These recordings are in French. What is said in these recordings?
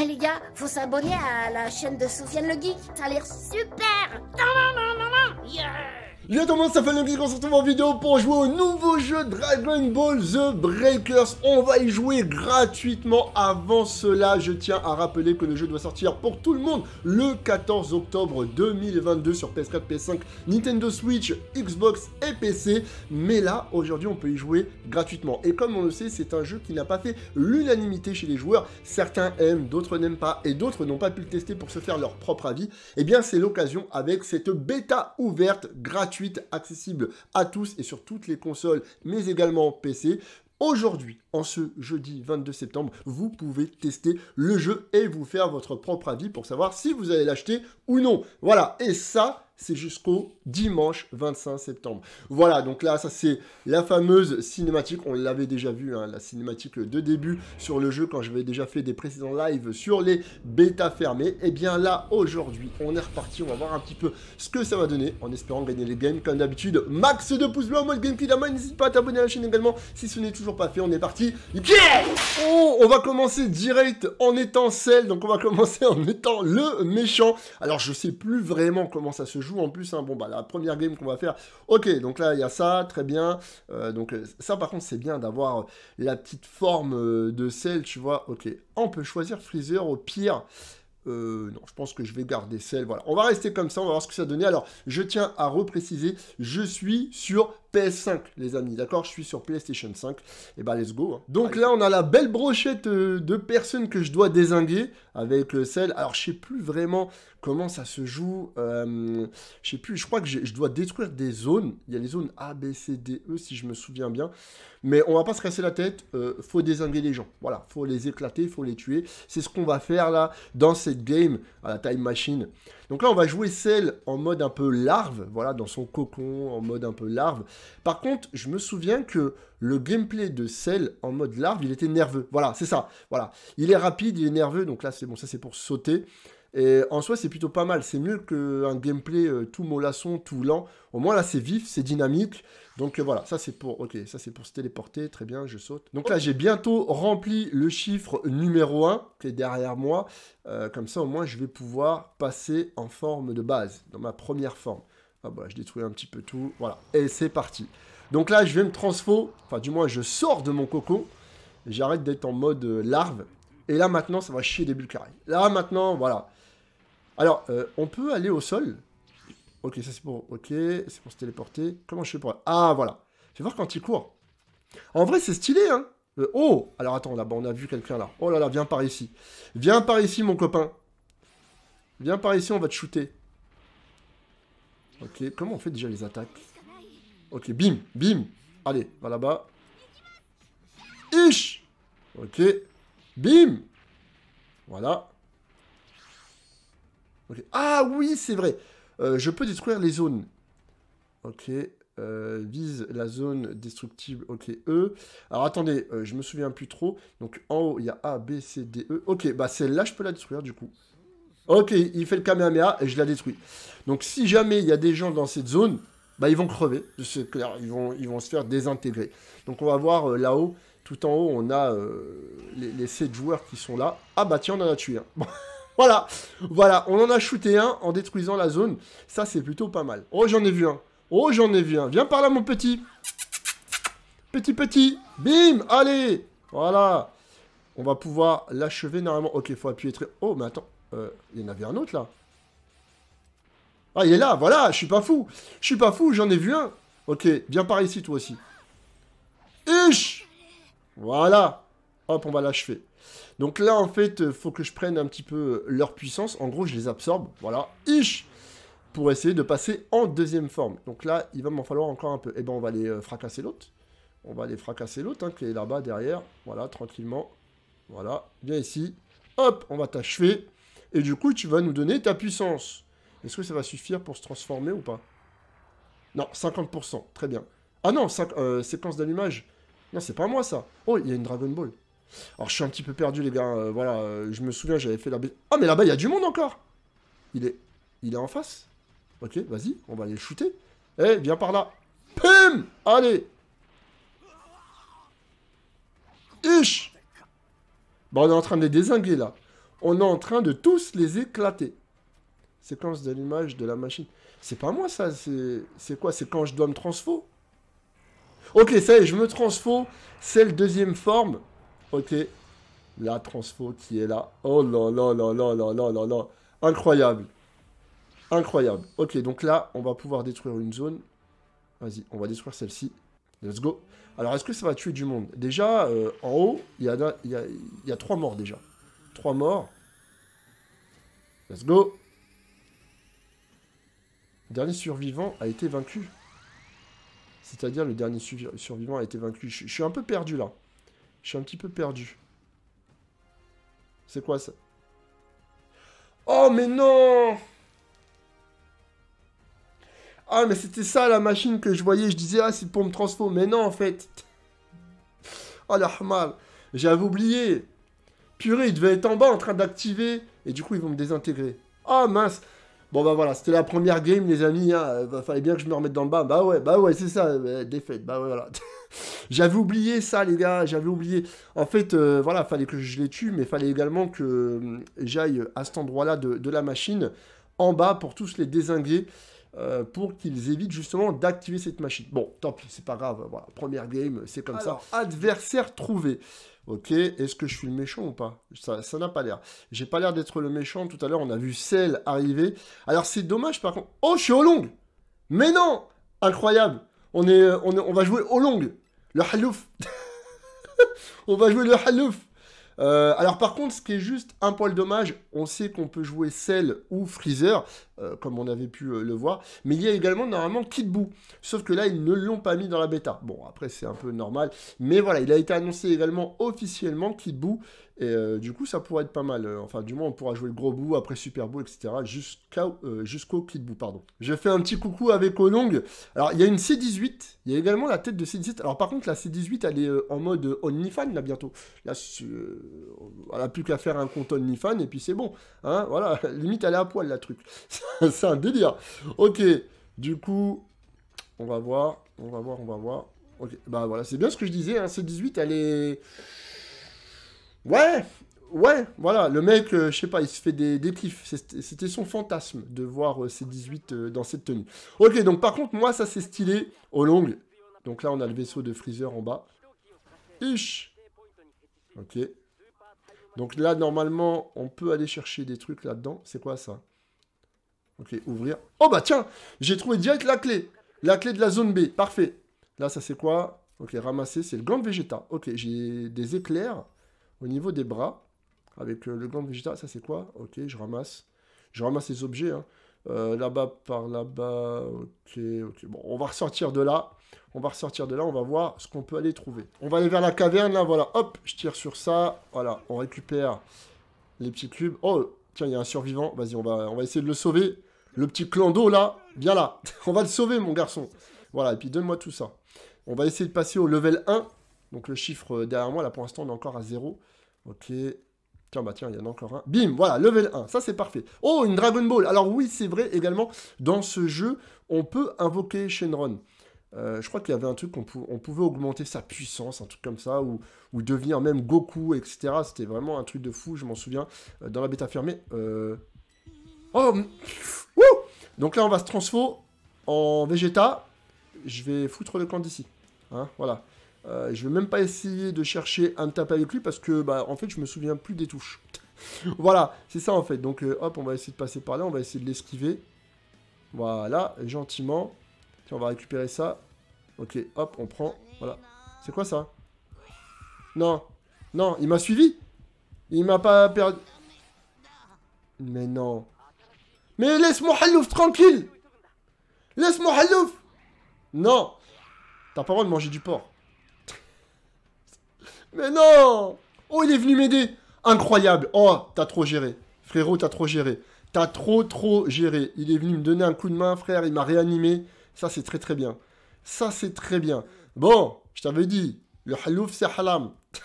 Eh les gars, faut s'abonner à la chaîne de Sofiane le Geek. Ça a l'air super. Yo tout le monde, ça fait Nugget, qu'on se retrouve en vidéo pour jouer au nouveau jeu Dragon Ball The Breakers. On va y jouer gratuitement. Avant cela, je tiens à rappeler que le jeu doit sortir pour tout le monde le 14 octobre 2022 sur PS4, PS5, Nintendo Switch, Xbox et PC. Mais là, aujourd'hui, on peut y jouer gratuitement. Et comme on le sait, c'est un jeu qui n'a pas fait l'unanimité chez les joueurs. Certains aiment, d'autres n'aiment pas et d'autres n'ont pas pu le tester pour se faire leur propre avis. Eh bien, c'est l'occasion avec cette bêta ouverte gratuite accessible à tous et sur toutes les consoles, mais également PC. Aujourd'hui, en ce jeudi 22 septembre, vous pouvez tester le jeu et vous faire votre propre avis pour savoir si vous allez l'acheter ou non. Voilà, et ça, c'est jusqu'au dimanche 25 septembre. Voilà, donc là, ça c'est la fameuse cinématique, on l'avait déjà vu, hein, la cinématique de début sur le jeu, quand j'avais déjà fait des précédents lives sur les bêta fermées. Et eh bien là, aujourd'hui, on est reparti, on va voir un petit peu ce que ça va donner, en espérant gagner les games, comme d'habitude. Max de pouces bleus, en mode gameplay la n'hésite pas à t'abonner à la chaîne également, si ce n'est toujours pas fait, on est parti. Yeah oh, on va commencer direct en étant celle, donc on va commencer en étant le méchant. Alors je sais plus vraiment comment ça se joue en plus. un hein. Bon, bah, la première game qu'on va faire. Ok, donc là, il ya ça, très bien. Euh, donc, euh, ça, par contre, c'est bien d'avoir euh, la petite forme de sel, tu vois. Ok, on peut choisir Freezer au pire. Euh, non, je pense que je vais garder celle. Voilà, on va rester comme ça, on va voir ce que ça donnait. Alors, je tiens à repréciser, je suis sur PS5, les amis, d'accord Je suis sur PlayStation eh ben, 5. Et bah, let's go. Hein. Donc là, on a la belle brochette euh, de personnes que je dois désinguer avec euh, celle, Alors, je sais plus vraiment comment ça se joue. Euh, je sais plus, je crois que je dois détruire des zones. Il y a les zones A, B, C, D, E, si je me souviens bien. Mais on va pas se casser la tête. faut désinguer les gens. Voilà, faut les éclater, faut les tuer. C'est ce qu'on va faire là dans cette game à la Time Machine. Donc là, on va jouer celle en mode un peu larve, voilà, dans son cocon, en mode un peu larve. Par contre, je me souviens que le gameplay de celle en mode larve, il était nerveux. Voilà, c'est ça. Voilà, il est rapide, il est nerveux. Donc là, c'est bon, ça c'est pour sauter. Et en soi, c'est plutôt pas mal. C'est mieux qu'un gameplay euh, tout mollasson, tout lent. Au moins, là, c'est vif, c'est dynamique. Donc euh, voilà, ça c'est pour, ok, ça c'est pour se téléporter, très bien, je saute. Donc là j'ai bientôt rempli le chiffre numéro 1 qui est derrière moi, euh, comme ça au moins je vais pouvoir passer en forme de base, dans ma première forme. Ah bah, je détruis un petit peu tout, voilà, et c'est parti. Donc là je vais me transfo, enfin du moins je sors de mon coco. j'arrête d'être en mode larve, et là maintenant ça va chier des bulles carrées. Là maintenant, voilà, alors, euh, on peut aller au sol. Ok, ça c'est pour... Ok, c'est pour se téléporter. Comment je fais pour... Ah, voilà. Je vais voir quand il court. En vrai, c'est stylé, hein euh, Oh Alors, attends, là-bas, on a vu quelqu'un, là. Oh là là, viens par ici. Viens par ici, mon copain. Viens par ici, on va te shooter. Ok, comment on fait déjà les attaques Ok, bim, bim. Allez, va là-bas. Ish Ok. Bim Voilà. Ah oui, c'est vrai. Euh, je peux détruire les zones. Ok. Euh, vise la zone destructible. Ok, E. Alors attendez, euh, je me souviens plus trop. Donc en haut, il y a A, B, C, D, E. Ok, bah celle-là, je peux la détruire du coup. Ok, il fait le Kamehameha et je la détruis. Donc si jamais il y a des gens dans cette zone, bah ils vont crever. C'est clair, ils vont, ils vont se faire désintégrer. Donc on va voir là-haut, tout en haut, on a les, les 7 joueurs qui sont là. Ah bah tiens, on en a tué un voilà, voilà, on en a shooté un en détruisant la zone. Ça, c'est plutôt pas mal. Oh, j'en ai vu un. Oh, j'en ai vu un. Viens par là, mon petit. Petit, petit. Bim, allez. Voilà. On va pouvoir l'achever normalement. Ok, il faut appuyer très... Oh, mais attends. Euh, il y en avait un autre, là. Ah, il est là, voilà, je suis pas fou. Je suis pas fou, j'en ai vu un. Ok, viens par ici, toi aussi. Ish Voilà. Hop, on va l'achever. Donc là, en fait, euh, faut que je prenne un petit peu euh, leur puissance. En gros, je les absorbe. Voilà. Ich pour essayer de passer en deuxième forme. Donc là, il va m'en falloir encore un peu. Et eh ben, on va les euh, fracasser l'autre. On va les fracasser l'autre, hein, qui est là-bas, derrière. Voilà, tranquillement. Voilà. Viens ici. Hop, on va t'achever. Et du coup, tu vas nous donner ta puissance. Est-ce que ça va suffire pour se transformer ou pas Non, 50%. Très bien. Ah non, séquence d'allumage. Non, c'est pas moi, ça. Oh, il y a une Dragon Ball. Alors je suis un petit peu perdu les gars, euh, voilà, euh, je me souviens j'avais fait la... Oh mais là-bas il y a du monde encore Il est... Il est en face Ok, vas-y, on va aller shooter. Eh, viens par là PIM Allez Ish Bon, on est en train de les désinguer là. On est en train de tous les éclater. Séquence de l'image de la machine. C'est pas moi ça, c'est quoi C'est quand je dois me transfo Ok, ça y est, je me transfo. C'est le deuxième forme. Ok. La transfo qui est là. Oh là là là là là là non, non, Incroyable. Incroyable. Ok, donc là, on va pouvoir détruire une zone. Vas-y, on va détruire celle-ci. Let's go. Alors, est-ce que ça va tuer du monde Déjà, euh, en haut, il y a, y a trois morts déjà. Trois morts. Let's go. dernier survivant a été vaincu. C'est-à-dire, le dernier survivant a été vaincu. Je suis un peu perdu là. Je suis un petit peu perdu. C'est quoi ça Oh, mais non Ah, mais c'était ça la machine que je voyais. Je disais, ah, c'est pour me transformer. Mais non, en fait. Oh, la mal. J'avais oublié. Purée, il devait être en bas en train d'activer. Et du coup, ils vont me désintégrer. Ah, mince Bon, bah voilà, c'était la première game, les amis. Hein. Bah, fallait bien que je me remette dans le bas Bah ouais, bah ouais, c'est ça. Euh, défaite. Bah ouais, voilà. J'avais oublié ça, les gars, j'avais oublié. En fait, voilà, euh, voilà, fallait que je les tue, mais fallait également que euh, j'aille à cet endroit-là de, la machine, en bas, pour tous les désinguer, euh, pour qu'ils évitent justement d'activer cette machine. Bon, tant pis, c'est pas grave, voilà, première game, c'est comme ça. Adversaire trouvé. Ok, est-ce que je suis le méchant ou pas Ça n'a pas l'air. J'ai pas l'air d'être le méchant. Tout à l'heure, on a vu Cell arriver. Alors, c'est dommage par contre. Oh, je suis au long Mais non Incroyable on, est, on, on va jouer au long le halouf On va jouer le halouf euh, alors par contre, ce qui est juste un poil dommage, on sait qu'on peut jouer Cell ou Freezer, euh, comme on avait pu euh, le voir. Mais il y a également normalement Kidboo, sauf que là, ils ne l'ont pas mis dans la bêta. Bon, après, c'est un peu normal, mais voilà, il a été annoncé également officiellement Kidboo, et euh, du coup, ça pourrait être pas mal. Enfin, du moins, on pourra jouer le gros bout, après Super Bowl, etc., jusqu'au Kid Kidboo, pardon. Je fais un petit coucou avec Olong. Alors, il y a une C18, il y a également la tête de c 18 Alors, par contre, la C18, elle est en mode Fan, là, bientôt. Là, elle a plus qu'à faire un compte Fan, et puis c'est bon. Hein, voilà, limite, elle est à poil, la truc. c'est un délire. Ok, du coup, on va voir, on va voir, on va voir. Ok, bah voilà, c'est bien ce que je disais, hein. C18, elle est... Ouais, ouais, voilà, le mec, euh, je sais pas, il se fait des, des C'était son fantasme de voir euh, C18 euh, dans cette tenue. Ok, donc par contre, moi, ça c'est stylé au long. Donc là, on a le vaisseau de Freezer en bas. Ok. Donc là, normalement, on peut aller chercher des trucs là-dedans. C'est quoi ça Ok, ouvrir. Oh bah tiens, j'ai trouvé direct la clé. La clé de la zone B, parfait. Là, ça c'est quoi Ok, ramasser, c'est le gant de végéta. Ok, j'ai des éclairs au niveau des bras. Avec euh, le gant de végéta, ça c'est quoi Ok, je ramasse. Je ramasse les objets. Hein. Euh, là-bas, par là-bas. Ok, ok. Bon, on va ressortir de là. On va ressortir de là, on va voir ce qu'on peut aller trouver. On va aller vers la caverne, là, voilà. Hop, je tire sur ça. Voilà, on récupère les petits cubes. Oh, tiens, il y a un survivant. Vas-y, on va, on va essayer de le sauver. Le petit clan d'eau, là, viens là. On va le sauver, mon garçon. Voilà, et puis donne-moi tout ça. On va essayer de passer au level 1. Donc le chiffre euh, derrière moi, là, pour l'instant, on est encore à 0. Ok. Tiens, bah tiens, il y en a encore un. Bim, voilà, level 1. Ça, c'est parfait. Oh, une Dragon Ball. Alors oui, c'est vrai, également, dans ce jeu, on peut invoquer Shenron. Euh, je crois qu'il y avait un truc, qu'on pouvait augmenter sa puissance, un truc comme ça, ou, devenir même Goku, etc. C'était vraiment un truc de fou, je m'en souviens, euh, dans la bêta fermée. Euh, Oh Donc là, on va se transfo en Vegeta. Je vais foutre le camp d'ici. Hein, voilà. Euh, je vais même pas essayer de chercher un tap avec lui parce que, bah, en fait, je me souviens plus des touches. voilà, c'est ça en fait. Donc, euh, hop, on va essayer de passer par là. On va essayer de l'esquiver. Voilà, gentiment. Tiens, on va récupérer ça. Ok, hop, on prend. Voilà. C'est quoi ça Non, non, il m'a suivi. Il m'a pas perdu. Mais non. Mais laisse Mohalouf tranquille Laisse Mohalouf Non T'as pas le droit de manger du porc. Mais non Oh, il est venu m'aider Incroyable Oh, t'as trop géré. Frérot, t'as trop géré. T'as trop, trop géré. Il est venu me donner un coup de main, frère. Il m'a réanimé. Ça, c'est très, très bien. Ça, c'est très bien. Bon, je t'avais dit, le halouf, c'est halam.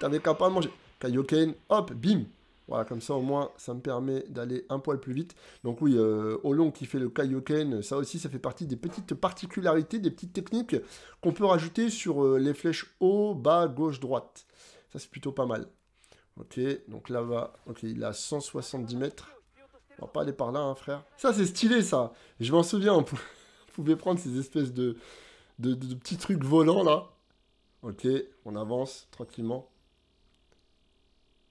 T'avais qu'à pas manger. Kayoken. hop, bim. Voilà, comme ça au moins, ça me permet d'aller un poil plus vite. Donc oui, au euh, long qui fait le Kaioken, ça aussi, ça fait partie des petites particularités, des petites techniques qu'on peut rajouter sur euh, les flèches haut, bas, gauche, droite. Ça, c'est plutôt pas mal. Ok, donc là va. Ok, il a 170 mètres. On va pas aller par là, hein, frère. Ça, c'est stylé, ça. Je m'en souviens, on pouvait prendre ces espèces de petits trucs volants, là. Ok, on avance tranquillement.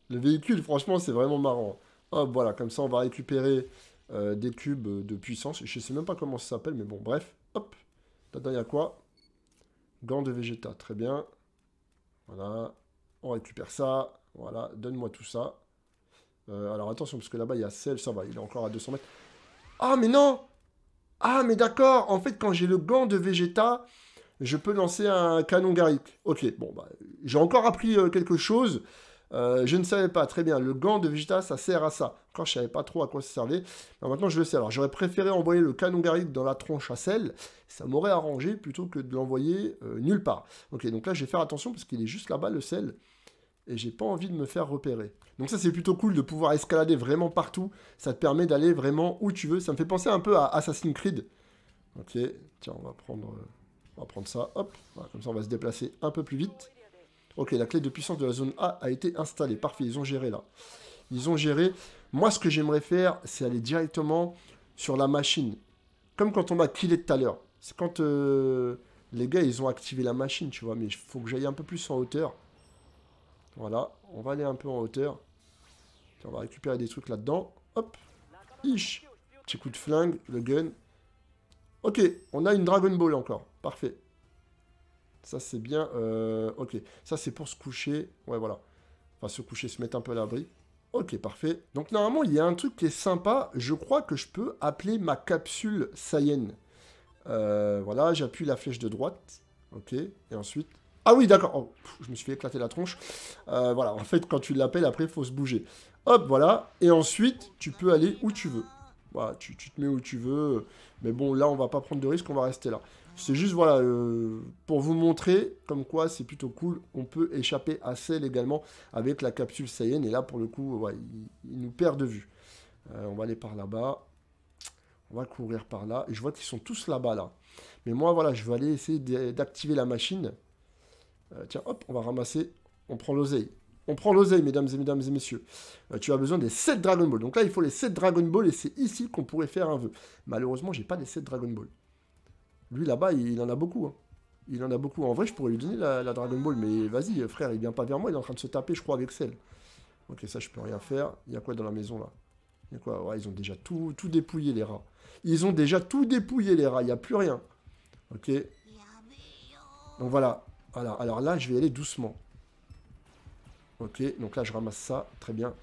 Le véhicule, franchement, c'est vraiment marrant. Hop, ah, voilà, comme ça, on va récupérer euh, des cubes de puissance. Je sais même pas comment ça s'appelle, mais bon, bref. Hop. Là-dedans, il y a quoi Gant de Vegeta, très bien. Voilà. On récupère ça. Voilà, donne-moi tout ça. Euh, alors attention, parce que là-bas, il y a celle. ça va, il est encore à 200 mètres. Ah, mais non Ah, mais d'accord En fait, quand j'ai le gant de Vegeta, je peux lancer un canon Garic. Ok, bon, bah, j'ai encore appris euh, quelque chose. Euh, je ne savais pas, très bien, le gant de Vegeta, ça sert à ça. Quand je savais pas trop à quoi ça servait, maintenant je le sais. Alors j'aurais préféré envoyer le canon Garrick dans la tronche à sel, ça m'aurait arrangé plutôt que de l'envoyer euh, nulle part. Ok, donc là je vais faire attention parce qu'il est juste là-bas le sel, et j'ai pas envie de me faire repérer. Donc ça c'est plutôt cool de pouvoir escalader vraiment partout, ça te permet d'aller vraiment où tu veux, ça me fait penser un peu à Assassin's Creed. Ok, tiens on va prendre, euh, on va prendre ça, hop, comme ça on va se déplacer un peu plus vite. Ok, la clé de puissance de la zone A a été installée. Parfait, ils ont géré là. Ils ont géré. Moi, ce que j'aimerais faire, c'est aller directement sur la machine. Comme quand on m'a killé tout à l'heure. C'est quand euh, les gars, ils ont activé la machine, tu vois. Mais il faut que j'aille un peu plus en hauteur. Voilà, on va aller un peu en hauteur. On va récupérer des trucs là-dedans. Hop, ish. Petit coup de flingue, le gun. Ok, on a une Dragon Ball encore. Parfait. Ça, c'est bien. Euh, ok. Ça, c'est pour se coucher. Ouais, voilà. Enfin, se coucher, se mettre un peu à l'abri. Ok, parfait. Donc, normalement, il y a un truc qui est sympa. Je crois que je peux appeler ma capsule Saiyan. Euh, voilà, j'appuie la flèche de droite. Ok. Et ensuite... Ah oui, d'accord. Oh, je me suis fait éclater la tronche. Euh, voilà, en fait, quand tu l'appelles, après, il faut se bouger. Hop, voilà. Et ensuite, tu peux aller où tu veux. Voilà, tu, tu te mets où tu veux. Mais bon, là, on va pas prendre de risque, on va rester là. C'est juste, voilà, euh, pour vous montrer comme quoi c'est plutôt cool. On peut échapper assez légalement avec la capsule Saiyan. Et là, pour le coup, il, nous perd de vue. Euh, on va aller par là-bas. On va courir par là. Et je vois qu'ils sont tous là-bas, là. Mais moi, voilà, je vais aller essayer d'activer la machine. Euh, tiens, hop, on va ramasser. On prend l'oseille. On prend l'oseille, mesdames et, mesdames et messieurs. tu as besoin des 7 Dragon Ball. Donc là, il faut les 7 Dragon Ball et c'est ici qu'on pourrait faire un vœu. Malheureusement, j'ai pas les 7 Dragon Ball. Lui, là-bas, il en a beaucoup. Hein. Il en a beaucoup. En vrai, je pourrais lui donner la, Dragon Ball, mais vas-y, frère, il vient pas vers moi, il est en train de se taper, je crois, avec celle. Ok, ça, je peux rien faire. Il y a quoi dans la maison, là Il quoi ils ont déjà tout, dépouillé, les rats. Ils ont déjà tout dépouillé, les rats, il n'y a plus rien. Ok. Donc voilà. voilà. Alors là, je vais aller doucement. Ok, donc là, je ramasse ça. Très bien.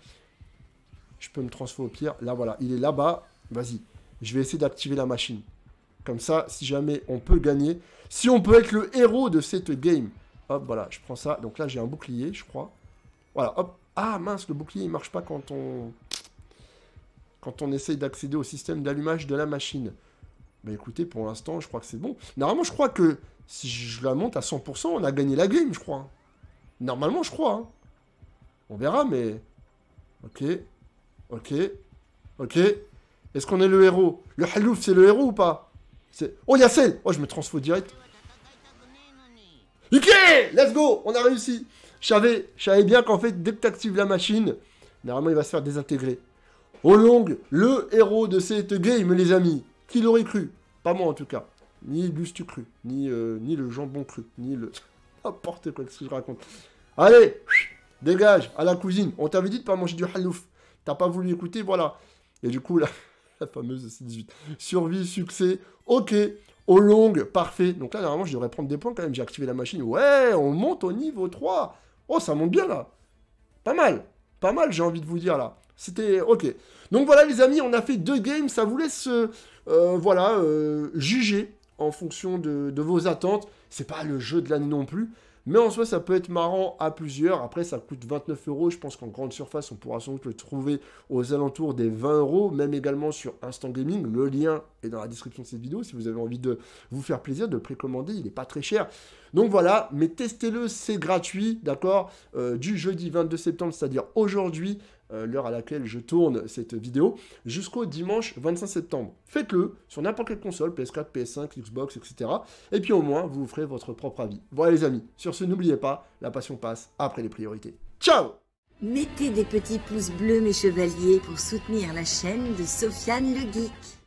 Je peux me transformer au pire. Là, voilà, il est là-bas. Vas-y. Je vais essayer d'activer la machine. Comme ça, si jamais on peut gagner, si on peut être le héros de cette game, hop, voilà, je prends ça. Donc là, j'ai un bouclier, je crois. Voilà, hop. Ah mince, le bouclier, il marche pas quand on... Quand on essaye d'accéder au système d'allumage de la machine. Bah écoutez, pour l'instant, je crois que c'est bon. Normalement, je crois que si je la monte à 100%, on a gagné la game, je crois. Hein. Normalement, je crois. Hein. On verra, mais... Ok. Ok. Ok. Est-ce qu'on est le héros Le Halouf, c'est le héros ou pas Oh, y'a celle Oh, je me transforme direct. Ike Let's go On a réussi Je savais, bien qu'en fait, dès que tu la machine, normalement, il va se faire désintégrer. Au long, le héros de cette game, les amis. Qui l'aurait cru Pas moi, en tout cas. Ni bustu cru, ni, euh, ni le jambon cru, ni le... N'importe quoi, ce que je raconte. Allez Dégage À la cuisine On t'avait dit de pas manger du halouf. T'as pas voulu écouter, voilà. Et du coup, là... la fameuse C18. Survie, succès, ok, au long, parfait. Donc là, normalement, je devrais prendre des points quand même. J'ai activé la machine. Ouais, on monte au niveau 3. Oh, ça monte bien là. Pas mal. Pas mal, j'ai envie de vous dire là. C'était ok. Donc voilà, les amis, on a fait deux games. Ça vous laisse, euh, euh, voilà, euh, juger en fonction de, de vos attentes. C'est pas le jeu de l'année non plus. Mais en soi, ça peut être marrant à plusieurs. Après, ça coûte 29 euros. Je pense qu'en grande surface, on pourra sans doute le trouver aux alentours des 20 euros, même également sur Instant Gaming. Le lien est dans la description de cette vidéo si vous avez envie de vous faire plaisir, de précommander. Il n'est pas très cher. Donc voilà, mais testez-le, c'est gratuit, d'accord euh, Du jeudi 22 septembre, c'est-à-dire aujourd'hui, euh, l'heure à laquelle je tourne cette vidéo, jusqu'au dimanche 25 septembre. Faites-le sur n'importe quelle console, PS4, PS5, Xbox, etc. Et puis au moins, vous vous ferez votre propre avis. Voilà les amis, sur ce, n'oubliez pas, la passion passe après les priorités. Ciao Mettez des petits pouces bleus, mes chevaliers, pour soutenir la chaîne de Sofiane le Geek.